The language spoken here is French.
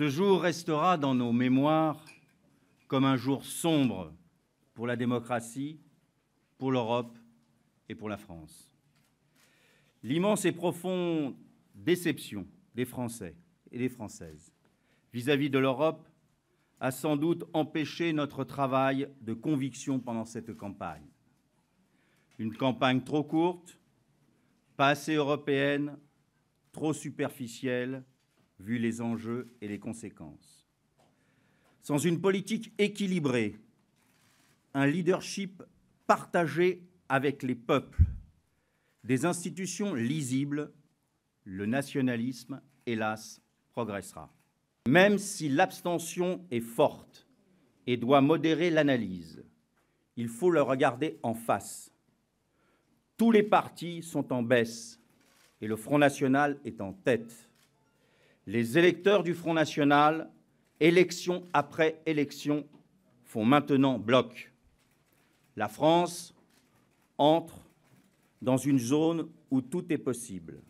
Ce jour restera dans nos mémoires comme un jour sombre pour la démocratie, pour l'Europe et pour la France. L'immense et profonde déception des Français et des Françaises vis-à-vis -vis de l'Europe a sans doute empêché notre travail de conviction pendant cette campagne. Une campagne trop courte, pas assez européenne, trop superficielle, vu les enjeux et les conséquences. Sans une politique équilibrée, un leadership partagé avec les peuples, des institutions lisibles, le nationalisme, hélas, progressera. Même si l'abstention est forte et doit modérer l'analyse, il faut le regarder en face. Tous les partis sont en baisse et le Front National est en tête. Les électeurs du Front National, élection après élection, font maintenant bloc. La France entre dans une zone où tout est possible.